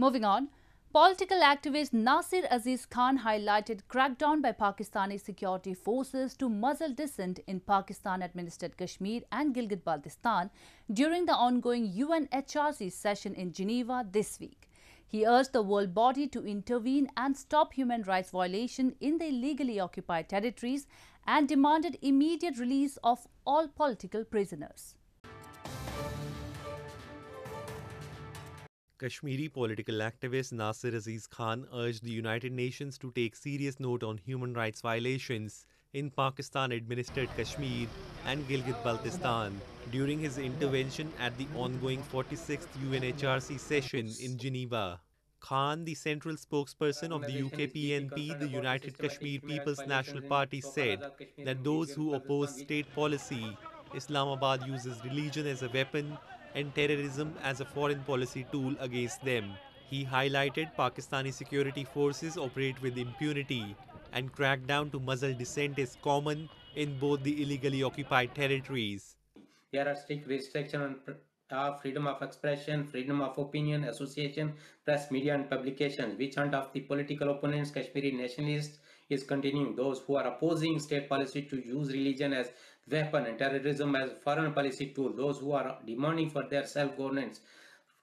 Moving on, political activist Nasir Aziz Khan highlighted crackdown by Pakistani security forces to muzzle dissent in Pakistan-administered Kashmir and Gilgit-Baltistan during the ongoing UNHRC session in Geneva this week. He urged the world body to intervene and stop human rights violation in the illegally occupied territories and demanded immediate release of all political prisoners. Kashmiri political activist Nasir Aziz Khan urged the United Nations to take serious note on human rights violations in Pakistan administered Kashmir and Gilgit Baltistan during his intervention at the ongoing 46th UNHRC session in Geneva. Khan, the central spokesperson of the UK PNP, the United Kashmir People's National Party, said that those who oppose state policy Islamabad uses religion as a weapon and terrorism as a foreign policy tool against them. He highlighted Pakistani security forces operate with impunity and crackdown to muzzle dissent is common in both the illegally occupied territories. There are strict restrictions on uh, freedom of expression, freedom of opinion, association, press, media and publications, which hunt off the political opponents, Kashmiri nationalists, is continuing. Those who are opposing state policy to use religion as weapon and terrorism as foreign policy tool. Those who are demanding for their self-governance,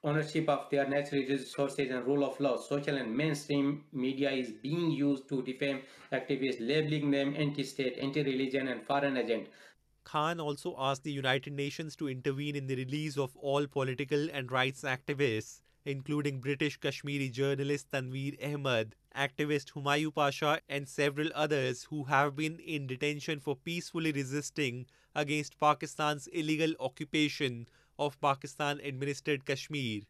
ownership of their natural resources and rule of law. Social and mainstream media is being used to defame activists, labeling them anti-state, anti-religion and foreign agent. Khan also asked the United Nations to intervene in the release of all political and rights activists including British Kashmiri journalist Tanveer Ahmad, activist Humayu Pasha, and several others who have been in detention for peacefully resisting against Pakistan's illegal occupation of Pakistan administered Kashmir.